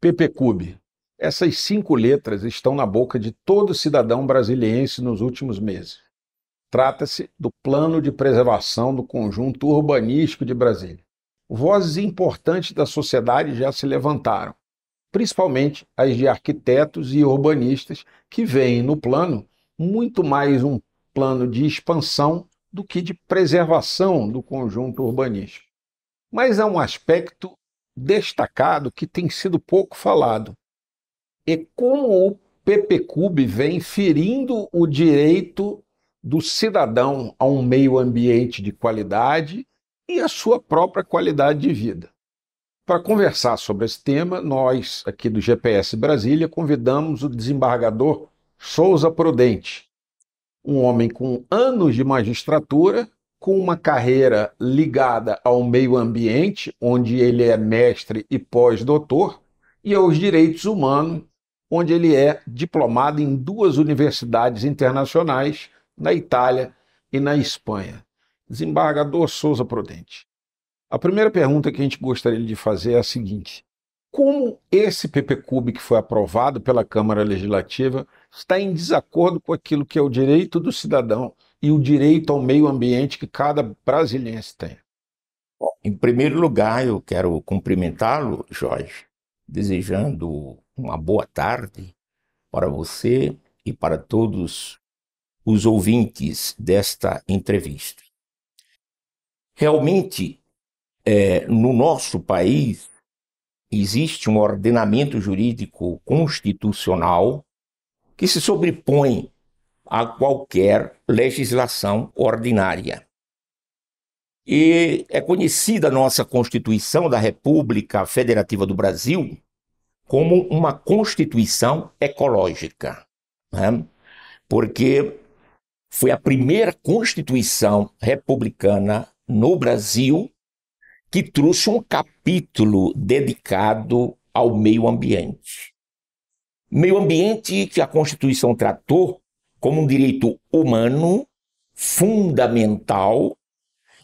PPCUB. Essas cinco letras estão na boca de todo cidadão brasiliense nos últimos meses. Trata-se do Plano de Preservação do Conjunto Urbanístico de Brasília. Vozes importantes da sociedade já se levantaram, principalmente as de arquitetos e urbanistas que veem no plano muito mais um plano de expansão do que de preservação do conjunto urbanístico. Mas há um aspecto destacado que tem sido pouco falado. É como o PPcube vem ferindo o direito do cidadão a um meio ambiente de qualidade e a sua própria qualidade de vida. Para conversar sobre esse tema, nós, aqui do GPS Brasília, convidamos o desembargador Souza Prudente, um homem com anos de magistratura com uma carreira ligada ao meio ambiente, onde ele é mestre e pós-doutor, e aos direitos humanos, onde ele é diplomado em duas universidades internacionais, na Itália e na Espanha. Desembargador Souza Prudente. A primeira pergunta que a gente gostaria de fazer é a seguinte: como esse PPCUB que foi aprovado pela Câmara Legislativa está em desacordo com aquilo que é o direito do cidadão e o direito ao meio ambiente que cada brasileiro tem. Bom, em primeiro lugar, eu quero cumprimentá-lo, Jorge, desejando uma boa tarde para você e para todos os ouvintes desta entrevista. Realmente, é, no nosso país, existe um ordenamento jurídico constitucional que se sobrepõe a qualquer legislação ordinária. E é conhecida a nossa Constituição da República Federativa do Brasil como uma Constituição ecológica, né? porque foi a primeira Constituição republicana no Brasil que trouxe um capítulo dedicado ao meio ambiente. Meio ambiente que a Constituição tratou como um direito humano fundamental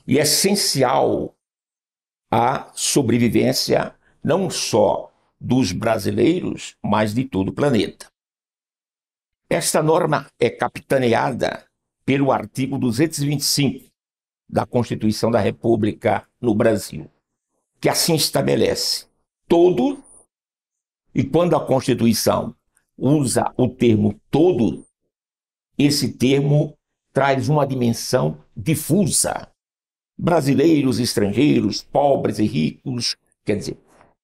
e essencial à sobrevivência não só dos brasileiros, mas de todo o planeta. Esta norma é capitaneada pelo artigo 225 da Constituição da República no Brasil, que assim estabelece todo, e quando a Constituição usa o termo todo, esse termo traz uma dimensão difusa. Brasileiros, estrangeiros, pobres e ricos, quer dizer,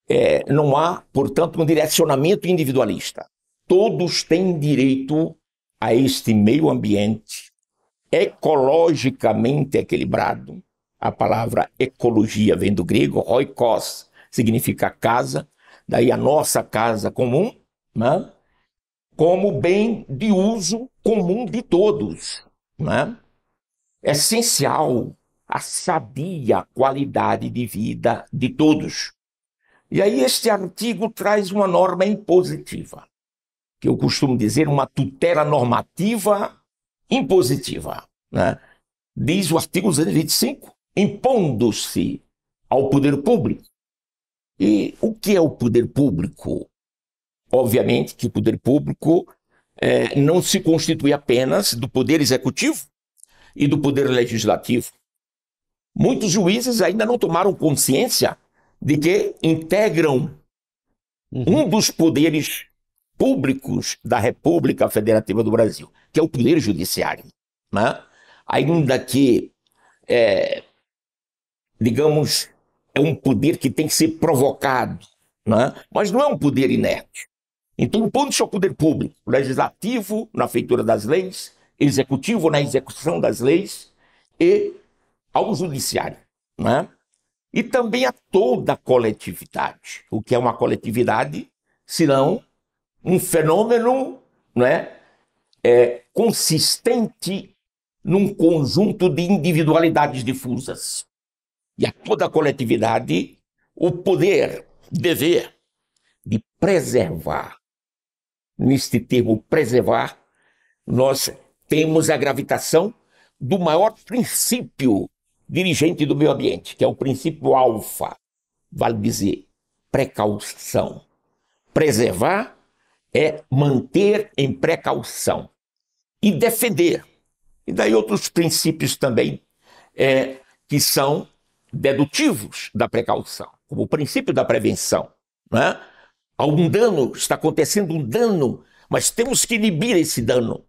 é, não há, portanto, um direcionamento individualista. Todos têm direito a este meio ambiente ecologicamente equilibrado. A palavra ecologia vem do grego oikos, significa casa, daí a nossa casa comum, né? como bem de uso comum de todos, né? É essencial a sabia qualidade de vida de todos. E aí este artigo traz uma norma impositiva, que eu costumo dizer uma tutela normativa impositiva. Né? Diz o artigo 225, impondo-se ao poder público. E o que é o poder público? Obviamente que o poder público é, não se constitui apenas do poder executivo e do poder legislativo. Muitos juízes ainda não tomaram consciência de que integram uhum. um dos poderes públicos da República Federativa do Brasil, que é o poder judiciário. Né? Ainda que, é, digamos, é um poder que tem que ser provocado, né? mas não é um poder inerte. Então, o ponto de seu poder público, legislativo na feitura das leis, executivo na execução das leis e ao judiciário, né? E também a toda a coletividade. O que é uma coletividade, senão um fenômeno, né, é, consistente num conjunto de individualidades difusas. E a toda a coletividade, o poder, dever de preservar neste termo preservar, nós temos a gravitação do maior princípio dirigente do meio ambiente, que é o princípio alfa, vale dizer, precaução. Preservar é manter em precaução e defender. E daí outros princípios também é, que são dedutivos da precaução, como o princípio da prevenção. Né? algum dano, está acontecendo um dano, mas temos que inibir esse dano,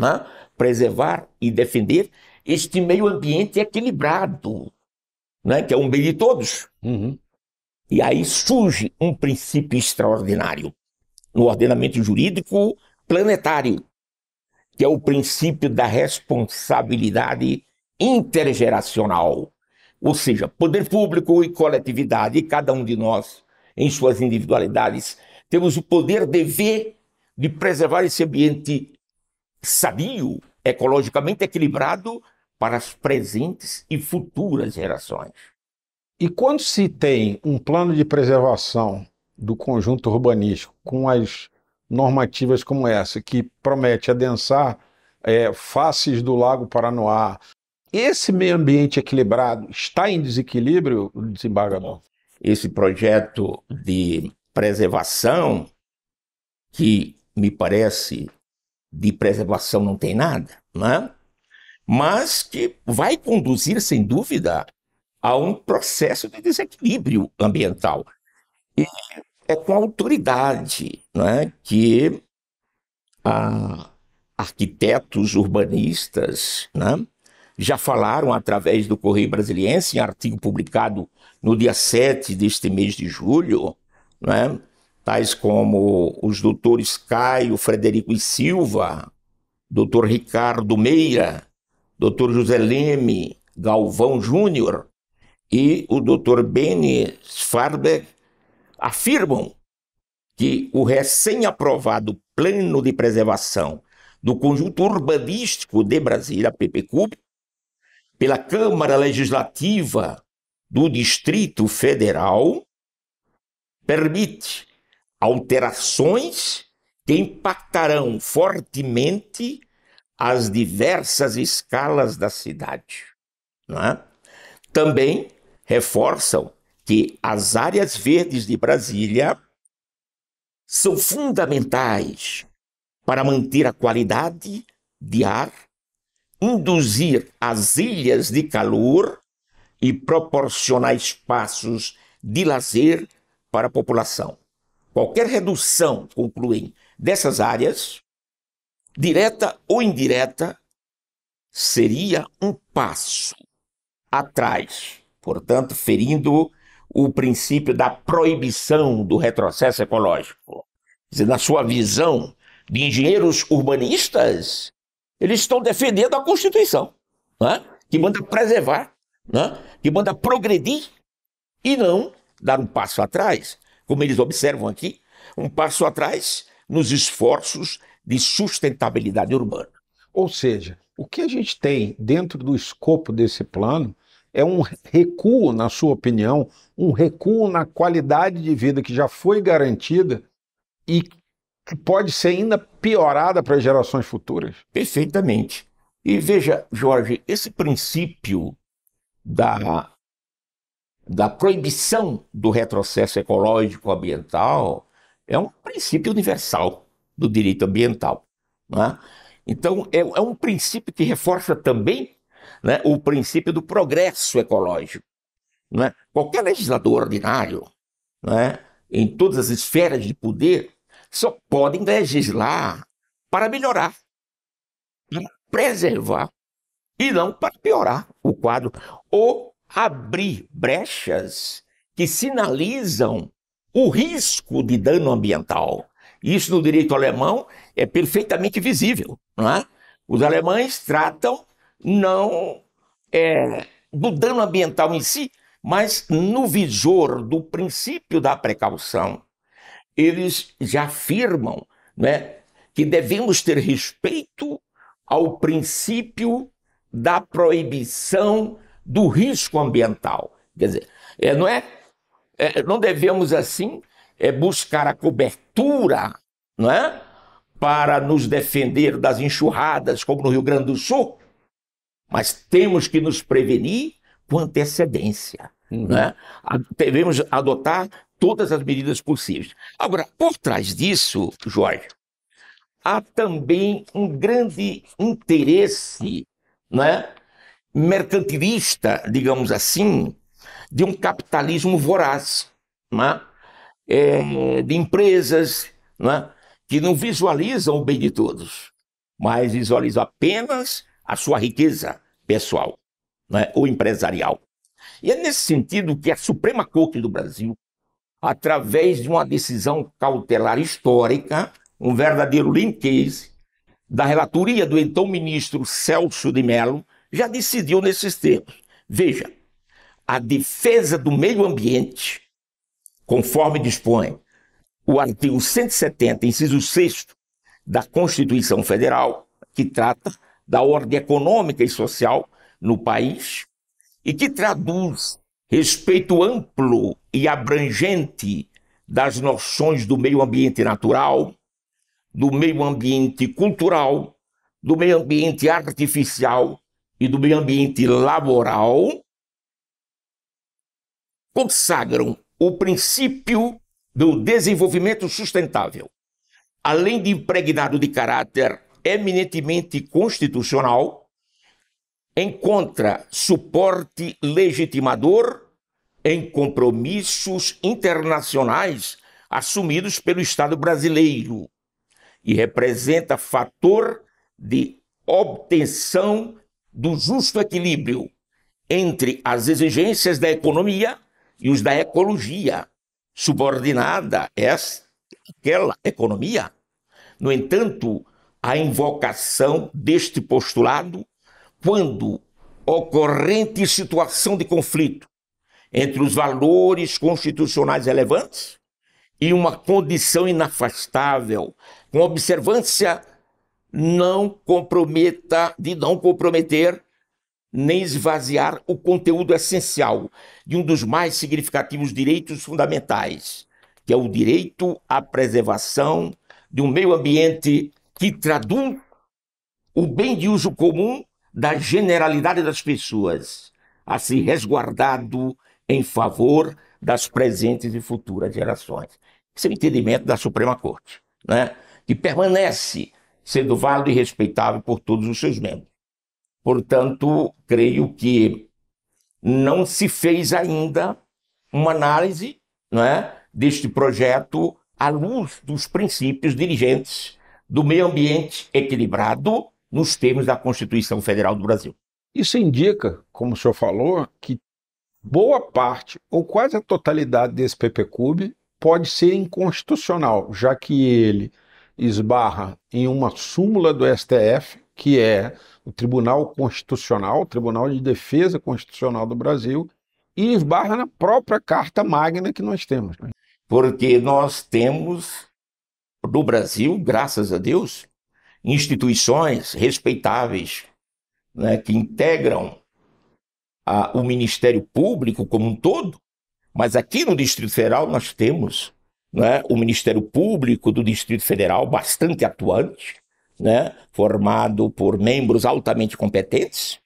né? preservar e defender este meio ambiente equilibrado, né? que é um bem de todos. Uhum. E aí surge um princípio extraordinário no ordenamento jurídico planetário, que é o princípio da responsabilidade intergeracional. Ou seja, poder público e coletividade, cada um de nós em suas individualidades, temos o poder dever de preservar esse ambiente sadio, ecologicamente equilibrado para as presentes e futuras gerações. E quando se tem um plano de preservação do conjunto urbanístico com as normativas como essa, que promete adensar é, faces do Lago Paranoá, esse meio ambiente equilibrado está em desequilíbrio, desembargador? esse projeto de preservação, que me parece de preservação não tem nada, né? mas que vai conduzir, sem dúvida, a um processo de desequilíbrio ambiental. E é com a autoridade né, que ah, arquitetos urbanistas né, já falaram através do Correio Brasiliense, em artigo publicado no dia 7 deste mês de julho, né, tais como os doutores Caio, Frederico e Silva, doutor Ricardo Meira, doutor José Leme, Galvão Júnior e o doutor Beni Farber, afirmam que o recém-aprovado Plano de Preservação do Conjunto Urbanístico de Brasília, PPCUB, pela Câmara Legislativa do Distrito Federal permite alterações que impactarão fortemente as diversas escalas da cidade. É? Também reforçam que as áreas verdes de Brasília são fundamentais para manter a qualidade de ar, induzir as ilhas de calor e proporcionar espaços de lazer para a população. Qualquer redução, concluem, dessas áreas, direta ou indireta, seria um passo atrás, portanto, ferindo o princípio da proibição do retrocesso ecológico. Quer dizer, na sua visão de engenheiros urbanistas, eles estão defendendo a Constituição, né? que manda preservar né, que manda progredir e não dar um passo atrás, como eles observam aqui, um passo atrás nos esforços de sustentabilidade urbana. Ou seja, o que a gente tem dentro do escopo desse plano é um recuo, na sua opinião, um recuo na qualidade de vida que já foi garantida e que pode ser ainda piorada para gerações futuras? Perfeitamente. E veja, Jorge, esse princípio da, da proibição do retrocesso ecológico ambiental é um princípio universal do direito ambiental. Né? Então, é, é, um princípio que reforça também né, o princípio do progresso ecológico. Né? Qualquer legislador ordinário, é? em todas as esferas de poder, só podem legislar para melhorar, para preservar e não para piorar o quadro ou abrir brechas que sinalizam o risco de dano ambiental. Isso no direito alemão é perfeitamente visível. Não é? Os alemães tratam não é, do dano ambiental em si, mas no visor do princípio da precaução. Eles já afirmam né, que devemos ter respeito ao princípio da proibição do risco ambiental. Quer dizer, é, não é, é, não devemos assim é, buscar a cobertura, não é, para nos defender das enxurradas, como no Rio Grande do Sul, mas temos que nos prevenir com antecedência, uhum. não é? Devemos adotar todas as medidas possíveis. Agora, por trás disso, Jorge, há também um grande interesse né, mercantilista, digamos assim, de um capitalismo voraz, né, é, de empresas né, que não visualizam o bem de todos, mas visualizam apenas a sua riqueza pessoal né, ou empresarial. E é nesse sentido que a Suprema Corte do Brasil, através de uma decisão cautelar histórica, um verdadeiro linkage, da relatoria do então ministro Celso de Mello, já decidiu nesses termos. Veja, a defesa do meio ambiente, conforme dispõe o artigo 170, inciso 6 da Constituição Federal, que trata da ordem econômica e social no país e que traduz respeito amplo e abrangente das noções do meio ambiente natural, do meio ambiente cultural, do meio ambiente artificial e do meio ambiente laboral consagram o princípio do desenvolvimento sustentável, além de impregnado de caráter eminentemente constitucional, encontra suporte legitimador em compromissos internacionais assumidos pelo Estado brasileiro, e representa fator de obtenção do justo equilíbrio entre as exigências da economia e os da ecologia, subordinada essa aquela economia. No entanto, a invocação deste postulado quando ocorrente situação de conflito entre os valores constitucionais relevantes e uma condição inafastável, com observância não comprometa, de não comprometer nem esvaziar o conteúdo essencial de um dos mais significativos direitos fundamentais, que é o direito à preservação de um meio ambiente que traduz o bem de uso comum da generalidade das pessoas, a ser resguardado em favor das presentes e futuras gerações. Esse é o entendimento da Suprema Corte, né? que permanece sendo válido e respeitável por todos os seus membros. Portanto, creio que não se fez ainda uma análise né, deste projeto à luz dos princípios dirigentes do meio ambiente equilibrado nos termos da Constituição Federal do Brasil. Isso indica, como o senhor falou, que boa parte ou quase a totalidade desse PPCUB pode ser inconstitucional, já que ele esbarra em uma súmula do STF, que é o Tribunal Constitucional, o Tribunal de Defesa Constitucional do Brasil, e esbarra na própria Carta Magna que nós temos. Né? Porque nós temos no Brasil, graças a Deus, instituições respeitáveis né, que integram a, o Ministério Público como um todo mas aqui no Distrito Federal nós temos né, o Ministério Público do Distrito Federal bastante atuante, né, formado por membros altamente competentes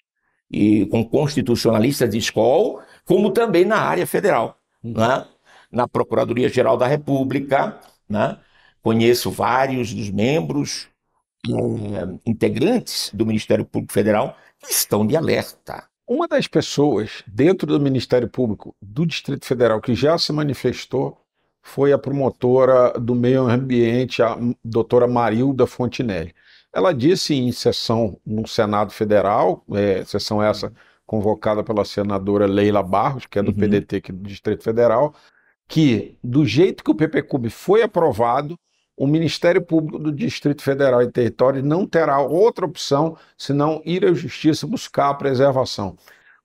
e com constitucionalistas de escola, como também na área federal, hum. né, na Procuradoria Geral da República, né. conheço vários dos membros eh, integrantes do Ministério Público Federal que estão de alerta uma das pessoas dentro do Ministério Público do Distrito Federal que já se manifestou foi a promotora do meio ambiente, a doutora Marilda Fontinelli. Ela disse em sessão no Senado Federal, é, sessão essa convocada pela senadora Leila Barros, que é do uhum. PDT aqui do Distrito Federal, que do jeito que o PPCUB foi aprovado, o Ministério Público do Distrito Federal e Território não terá outra opção senão ir à Justiça buscar a preservação.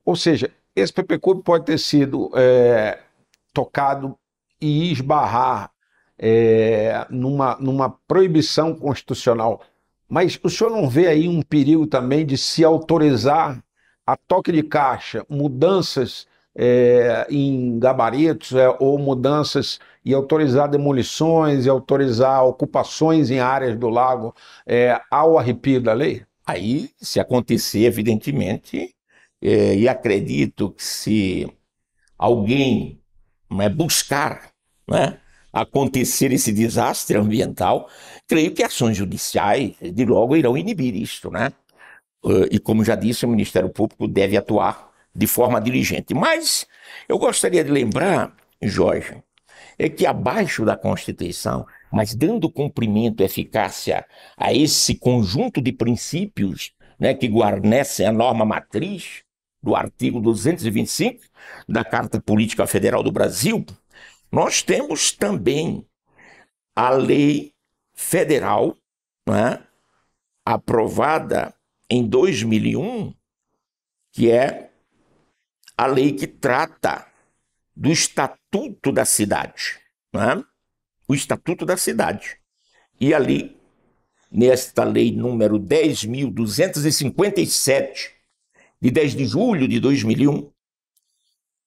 Ou seja, esse PPCUB pode ter sido é, tocado e esbarrar é, numa, numa proibição constitucional. Mas o senhor não vê aí um perigo também de se autorizar a toque de caixa, mudanças é, em gabaritos é, ou mudanças e autorizar demolições e autorizar ocupações em áreas do lago é, ao arrepio da lei? Aí, se acontecer, evidentemente, é, e acredito que se alguém né, buscar né, acontecer esse desastre ambiental, creio que ações judiciais de logo irão inibir isto, né? É, e como já disse, o Ministério Público deve atuar de forma diligente. Mas eu gostaria de lembrar, Jorge, é que abaixo da Constituição, mas dando cumprimento, e eficácia a esse conjunto de princípios né, que guarnecem a norma matriz do artigo 225 da Carta Política Federal do Brasil, nós temos também a lei federal né, aprovada em 2001, que é a lei que trata do estatuto da cidade, né? o estatuto da cidade. E ali, nesta lei número 10.257, de 10 de julho de 2001,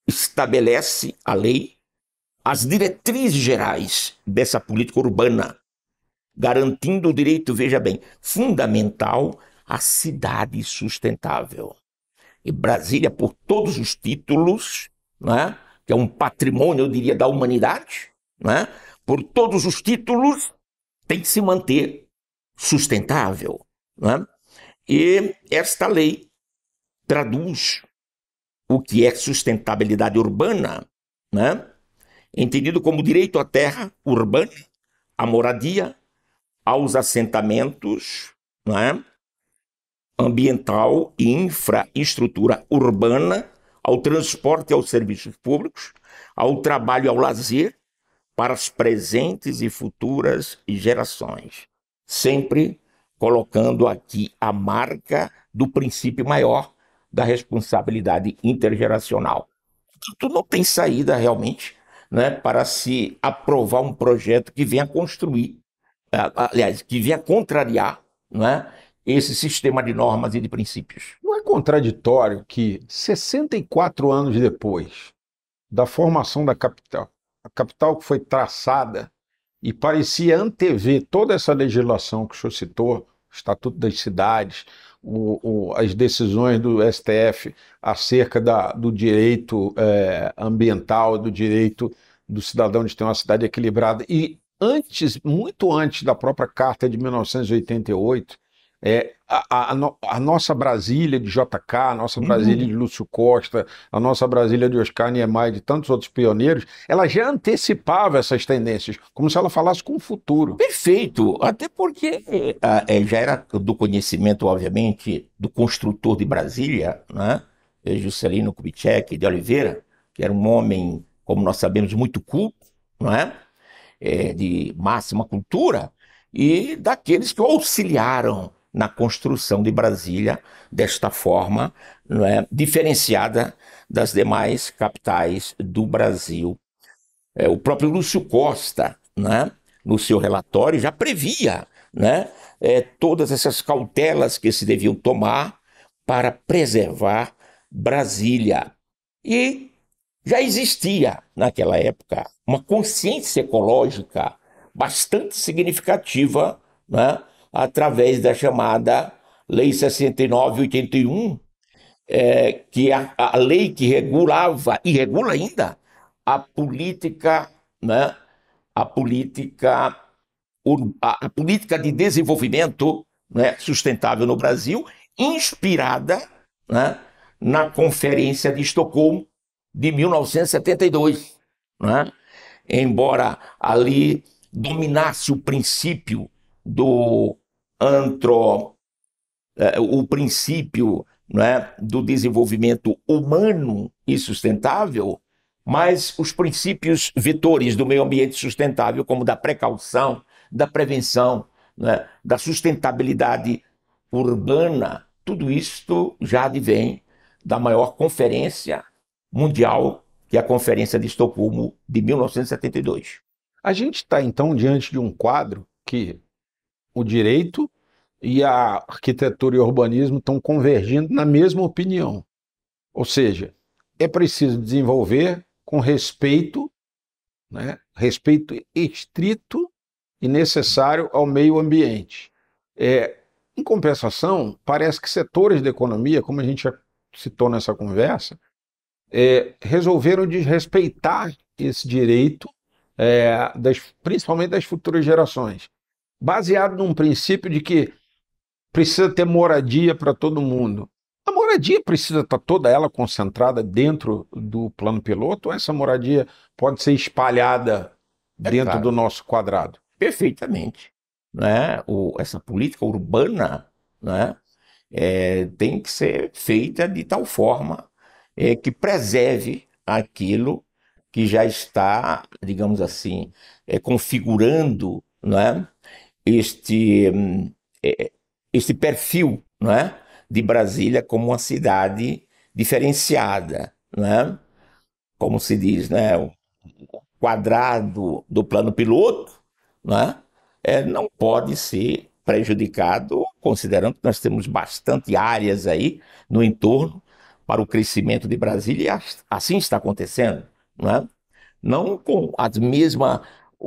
estabelece a lei as diretrizes gerais dessa política urbana, garantindo o direito, veja bem, fundamental à cidade sustentável e Brasília por todos os títulos, né? que é um patrimônio, eu diria, da humanidade, né? por todos os títulos, tem que se manter sustentável. Né? E esta lei traduz o que é sustentabilidade urbana, né? entendido como direito à terra urbana, à moradia, aos assentamentos, é? ambiental e infraestrutura urbana, ao transporte e aos serviços públicos, ao trabalho e ao lazer, para as presentes e futuras gerações. Sempre colocando aqui a marca do princípio maior da responsabilidade intergeracional. Tu não tem saída realmente né, para se aprovar um projeto que venha construir, aliás, que venha contrariar né, esse sistema de normas e de princípios. Não é contraditório que, 64 anos depois da formação da capital, a capital que foi traçada e parecia antever toda essa legislação que o senhor citou, o Estatuto das Cidades, o, o, as decisões do STF acerca da, do direito é, ambiental, do direito do cidadão de ter uma cidade equilibrada. E antes, muito antes da própria Carta de 1988, é, a, a, a, nossa Brasília de JK, a nossa uhum. Brasília uhum. de Lúcio Costa, a nossa Brasília de Oscar Niemeyer, de tantos outros pioneiros, ela já antecipava essas tendências, como se ela falasse com o futuro. Perfeito, até porque é, é, já era do conhecimento, obviamente, do construtor de Brasília, né? É, Juscelino Kubitschek de Oliveira, que era um homem, como nós sabemos, muito culto, né, é? de máxima cultura, e daqueles que o auxiliaram na construção de Brasília desta forma é, diferenciada das demais capitais do Brasil. É, o próprio Lúcio Costa, né, no seu relatório, já previa né, é, todas essas cautelas que se deviam tomar para preservar Brasília. E já existia, naquela época, uma consciência ecológica bastante significativa né, através da chamada Lei 6981, é, que é a, a lei que regulava e regula ainda a política, né, a política, a, a política de desenvolvimento né, sustentável no Brasil, inspirada né, na Conferência de Estocolmo de 1972. Né? Embora ali dominasse o princípio do antro, é, o princípio né, do desenvolvimento humano e sustentável, mas os princípios vetores do meio ambiente sustentável, como da precaução, da prevenção, né, da sustentabilidade urbana, tudo isto já advém da maior conferência mundial, que é a Conferência de Estocolmo de 1972. A gente está então diante de um quadro que o direito e a arquitetura e o urbanismo estão convergindo na mesma opinião. Ou seja, é preciso desenvolver com respeito, né, respeito estrito e necessário ao meio ambiente. É, em compensação, parece que setores da economia, como a gente já citou nessa conversa, é, resolveram desrespeitar esse direito, é, das, principalmente das futuras gerações baseado num princípio de que precisa ter moradia para todo mundo. A moradia precisa estar tá toda ela concentrada dentro do plano piloto ou essa moradia pode ser espalhada é dentro claro. do nosso quadrado? Perfeitamente. Né? O, essa política urbana né? É, tem que ser feita de tal forma é, que preserve aquilo que já está, digamos assim, é, configurando né? este, hum, é, é, este perfil não é? de Brasília como uma cidade diferenciada, não é? como se diz, é o quadrado do plano piloto não, é? É, não pode ser prejudicado, considerando que nós temos bastante áreas aí no entorno para o crescimento de Brasília, e assim está acontecendo, não é? Não com a mesma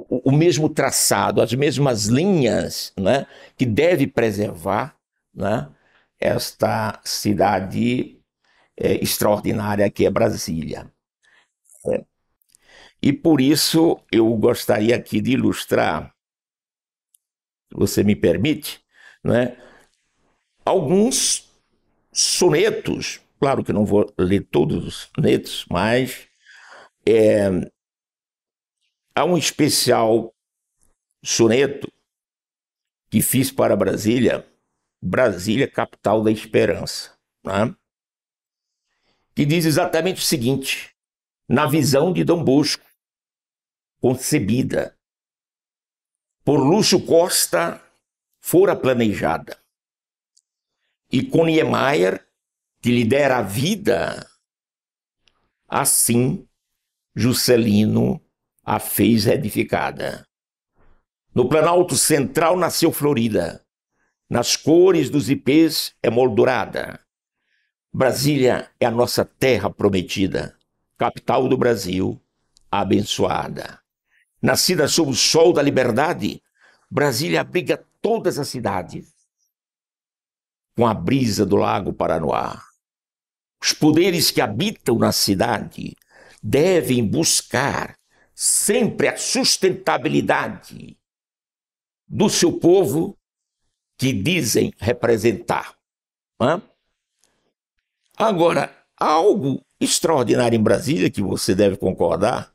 o, mesmo traçado, as mesmas linhas, né, que deve preservar né, esta cidade é, extraordinária que é Brasília. É. E por isso eu gostaria aqui de ilustrar, se você me permite, né, alguns sonetos. Claro que não vou ler todos os sonetos, mas é, Há um especial soneto que fiz para Brasília, Brasília, capital da esperança, né? que diz exatamente o seguinte: na visão de Dom Bosco, concebida por Lúcio Costa, fora planejada, e com Niemeyer, que lhe dera a vida, assim Juscelino a fez edificada. No Planalto Central nasceu florida, nas cores dos ipês é moldurada. Brasília é a nossa terra prometida, capital do Brasil, abençoada. Nascida sob o sol da liberdade, Brasília abriga todas as cidades. Com a brisa do Lago Paranoá, os poderes que habitam na cidade devem buscar sempre a sustentabilidade do seu povo que dizem representar. Hã? Agora, algo extraordinário em Brasília, que você deve concordar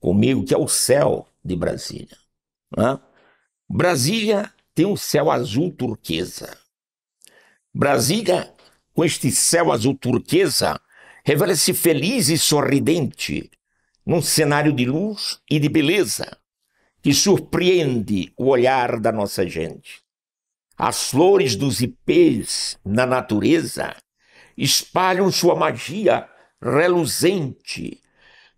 comigo, que é o céu de Brasília. Hã? Brasília tem um céu azul turquesa. Brasília, com este céu azul turquesa, revela-se feliz e sorridente, num cenário de luz e de beleza que surpreende o olhar da nossa gente. As flores dos ipês na natureza espalham sua magia reluzente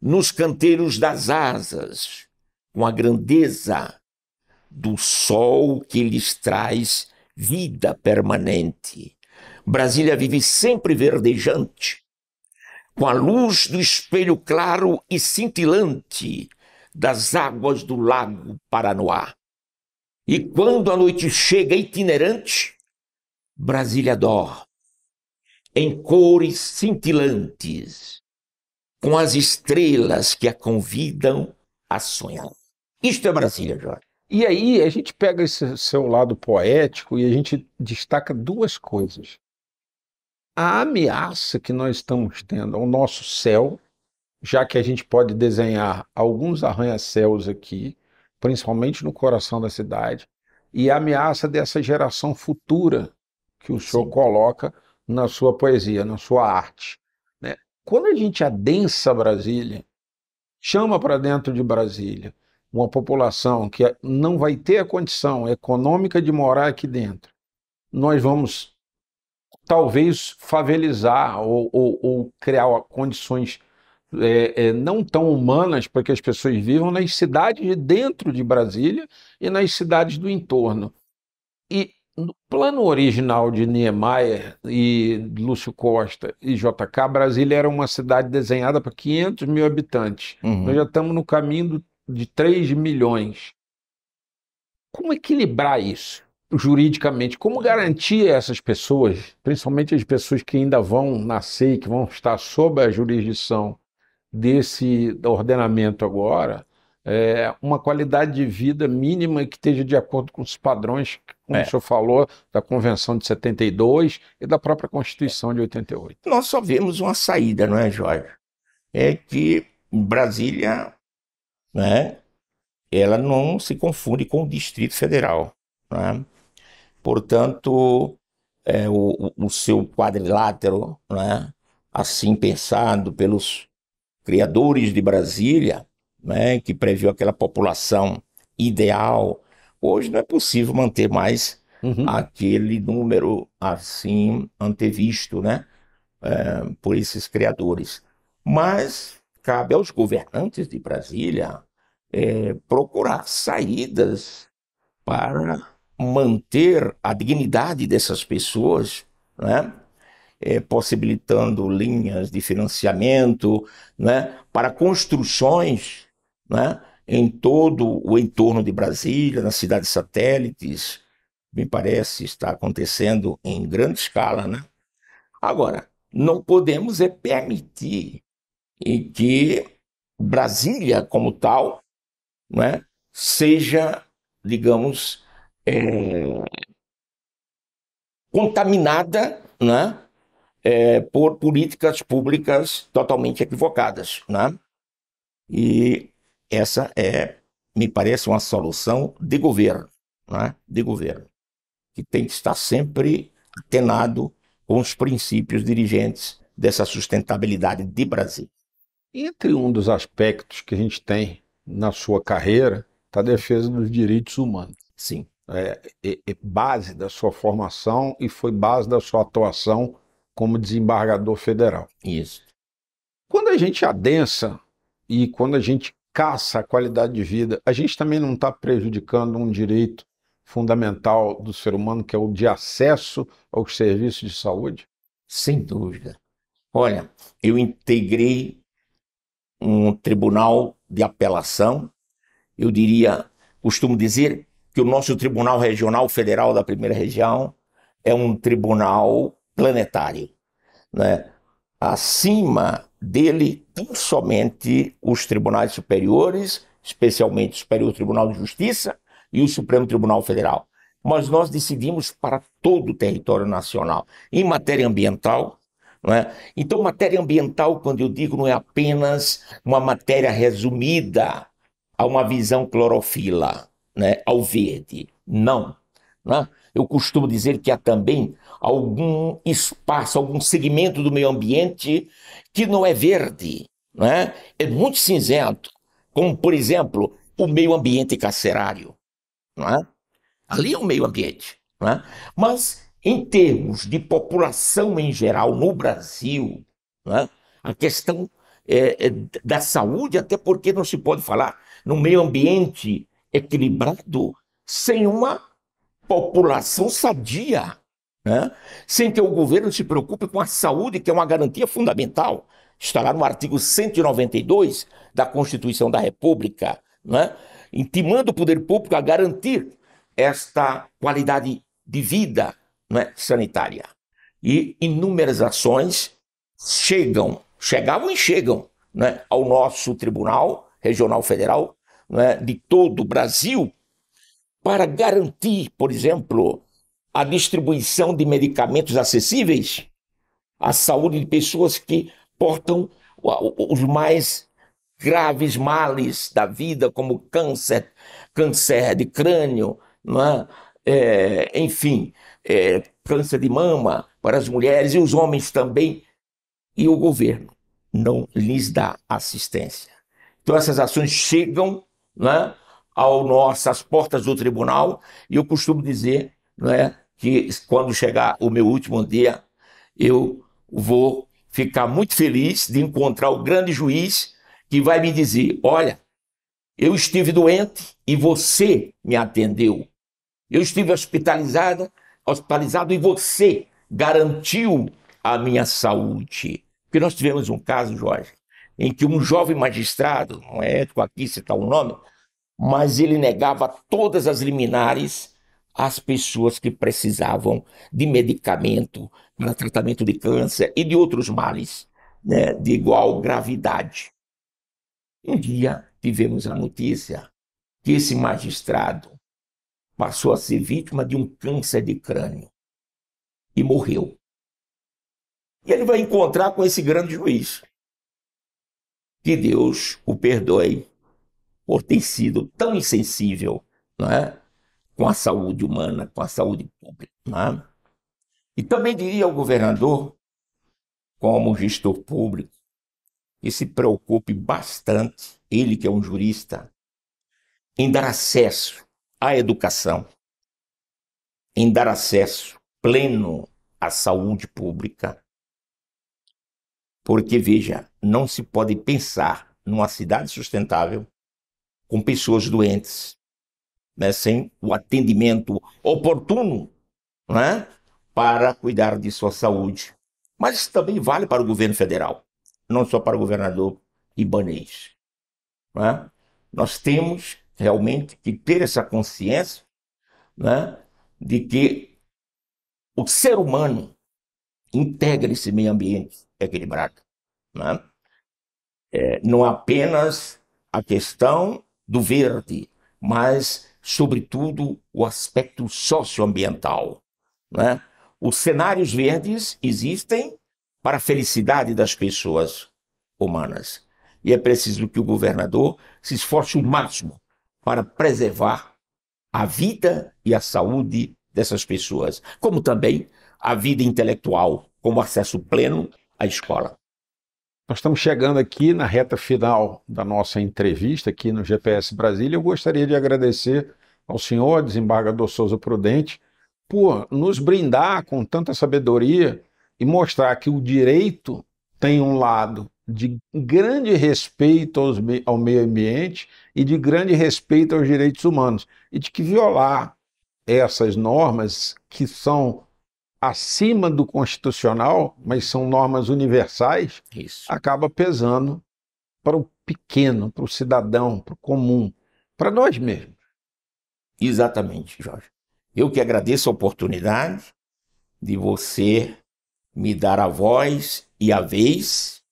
nos canteiros das asas, com a grandeza do sol que lhes traz vida permanente. Brasília vive sempre verdejante, com a luz do espelho claro e cintilante das águas do lago Paranoá. E quando a noite chega itinerante, Brasília dorme em cores cintilantes, com as estrelas que a convidam a sonhar. Isto é Brasília, Jorge. E aí a gente pega esse seu lado poético e a gente destaca duas coisas a ameaça que nós estamos tendo ao nosso céu, já que a gente pode desenhar alguns arranha-céus aqui, principalmente no coração da cidade, e a ameaça dessa geração futura que o senhor coloca na sua poesia, na sua arte. Né? Quando a gente adensa Brasília, chama para dentro de Brasília uma população que não vai ter a condição econômica de morar aqui dentro, nós vamos talvez favelizar ou, ou, ou criar condições é, é, não tão humanas para que as pessoas vivam nas cidades de dentro de Brasília e nas cidades do entorno. E no plano original de Niemeyer e Lúcio Costa e JK, Brasília era uma cidade desenhada para 500 mil habitantes. Uhum. Nós já estamos no caminho do, de 3 milhões. Como equilibrar isso? juridicamente, como garantir essas pessoas, principalmente as pessoas que ainda vão nascer, que vão estar sob a jurisdição desse ordenamento agora, é, uma qualidade de vida mínima que esteja de acordo com os padrões, como é. o senhor falou, da Convenção de 72 e da própria Constituição de 88. Nós só vemos uma saída, não é, Jorge? É que Brasília, né, ela não se confunde com o Distrito Federal. Né? Portanto, é, o, o, seu quadrilátero, né, assim pensado pelos criadores de Brasília, né, que previu aquela população ideal, hoje não é possível manter mais uhum. aquele número assim antevisto né, é, por esses criadores. Mas cabe aos governantes de Brasília é, procurar saídas para manter a dignidade dessas pessoas, né? É, possibilitando linhas de financiamento né? para construções né? em todo o entorno de Brasília, nas cidades satélites. Me parece está acontecendo em grande escala. Né? Agora, não podemos é permitir que Brasília, como tal, né? seja, digamos, é, contaminada né, é, por políticas públicas totalmente equivocadas. Né? E essa é, me parece, uma solução de governo, né? de governo, que tem que estar sempre atenado com os princípios dirigentes dessa sustentabilidade de Brasil. Entre um dos aspectos que a gente tem na sua carreira está a defesa dos direitos humanos. Sim é, é, é base da sua formação e foi base da sua atuação como desembargador federal. Isso. Quando a gente adensa e quando a gente caça a qualidade de vida, a gente também não está prejudicando um direito fundamental do ser humano, que é o de acesso aos serviços de saúde? Sem dúvida. Olha, eu integrei um tribunal de apelação, eu diria, costumo dizer, que o nosso Tribunal Regional Federal da Primeira Região é um tribunal planetário. Né? Acima dele, tão somente os tribunais superiores, especialmente o Superior Tribunal de Justiça e o Supremo Tribunal Federal. Mas nós decidimos para todo o território nacional. Em matéria ambiental, é? Então, matéria ambiental, quando eu digo, não é apenas uma matéria resumida a uma visão clorofila né, ao verde. Não. Né? Eu costumo dizer que há também algum espaço, algum segmento do meio ambiente que não é verde, né? é muito cinzento, como, por exemplo, o meio ambiente carcerário. Né? Ali é o meio ambiente. Né? Mas, em termos de população em geral no Brasil, né? a questão é, é, da saúde, até porque não se pode falar no meio ambiente equilibrado sem uma população sadia, né? sem que o governo se preocupe com a saúde, que é uma garantia fundamental. Está lá no artigo 192 da Constituição da República, né? intimando o poder público a garantir esta qualidade de vida né? sanitária. E inúmeras ações chegam, chegavam e chegam né? ao nosso Tribunal Regional Federal né, de todo o Brasil para garantir, por exemplo, a distribuição de medicamentos acessíveis à saúde de pessoas que portam os mais graves males da vida, como câncer, câncer de crânio, é? é, enfim, é, câncer de mama para as mulheres e os homens também, e o governo não lhes dá assistência. Então essas ações chegam né, ao nosso, às portas do tribunal, e eu costumo dizer né, que quando chegar o meu último dia, eu vou ficar muito feliz de encontrar o grande juiz que vai me dizer: olha, eu estive doente e você me atendeu. Eu estive hospitalizada, hospitalizado e você garantiu a minha saúde. Porque nós tivemos um caso, Jorge, em que um jovem magistrado, não é ético aqui citar o um nome, mas ele negava todas as liminares às pessoas que precisavam de medicamento para tratamento de câncer e de outros males né, de igual gravidade. Um dia tivemos a notícia que esse magistrado passou a ser vítima de um câncer de crânio e morreu. E ele vai encontrar com esse grande juiz que Deus o perdoe por ter sido tão insensível é, com a saúde humana, com a saúde pública. É? E também diria ao governador, como gestor público, que se preocupe bastante, ele que é um jurista, em dar acesso à educação, em dar acesso pleno à saúde pública, porque, veja, não se pode pensar numa cidade sustentável com pessoas doentes, né, sem o atendimento oportuno né, para cuidar de sua saúde. Mas isso também vale para o governo federal, não só para o governador Ibanez. Né? Nós temos realmente que ter essa consciência né, de que o ser humano integra esse meio ambiente equilibrado, Né? É, não apenas a questão do verde, mas, sobretudo, o aspecto socioambiental. Né? Os cenários verdes existem para a felicidade das pessoas humanas. E é preciso que o governador se esforce o máximo para preservar a vida e a saúde dessas pessoas, como também a vida intelectual, como acesso pleno a escola. Nós estamos chegando aqui na reta final da nossa entrevista aqui no GPS Brasília. Eu gostaria de agradecer ao senhor, desembargador Souza Prudente, por nos brindar com tanta sabedoria e mostrar que o direito tem um lado de grande respeito aos, ao meio ambiente e de grande respeito aos direitos humanos, e de que violar essas normas que são acima do constitucional, mas são normas universais, Isso. acaba pesando para o pequeno, para o cidadão, para o comum, para nós mesmos. Exatamente, Jorge. Eu que agradeço a oportunidade de você me dar a voz e a vez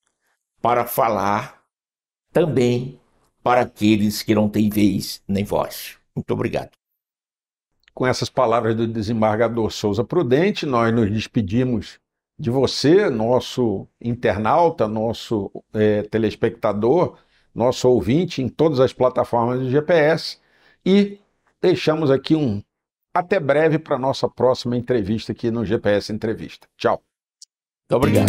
para falar também para aqueles que não têm vez nem voz. Muito obrigado. Com essas palavras do desembargador Souza Prudente, nós nos despedimos de você, nosso internauta, nosso é, telespectador, nosso ouvinte em todas as plataformas do GPS e deixamos aqui um até breve para nossa próxima entrevista aqui no GPS Entrevista. Tchau. Muito obrigado.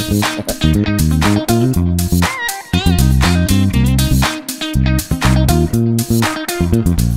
Thank you.